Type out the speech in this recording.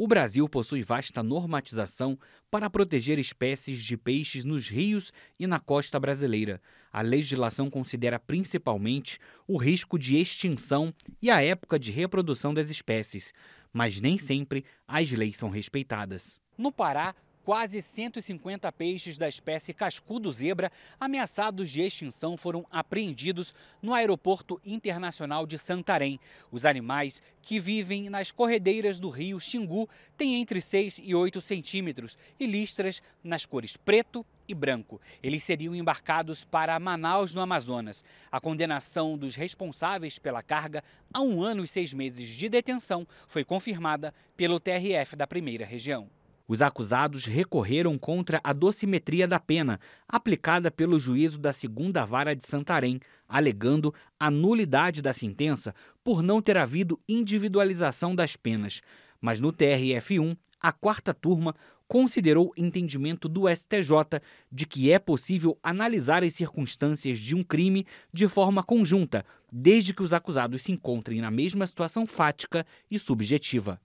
O Brasil possui vasta normatização para proteger espécies de peixes nos rios e na costa brasileira. A legislação considera principalmente o risco de extinção e a época de reprodução das espécies, mas nem sempre as leis são respeitadas. No Pará, quase 150 peixes da espécie cascudo zebra ameaçados de extinção foram apreendidos no Aeroporto Internacional de Santarém. Os animais, que vivem nas corredeiras do rio Xingu, têm entre 6 e 8 centímetros e listras nas cores preto e branco. Eles seriam embarcados para Manaus, no Amazonas. A condenação dos responsáveis pela carga a um ano e seis meses de detenção foi confirmada pelo TRF da primeira região. Os acusados recorreram contra a docimetria da pena, aplicada pelo juízo da segunda vara de Santarém, alegando a nulidade da sentença por não ter havido individualização das penas. Mas no TRF1, a quarta turma considerou entendimento do STJ de que é possível analisar as circunstâncias de um crime de forma conjunta, desde que os acusados se encontrem na mesma situação fática e subjetiva.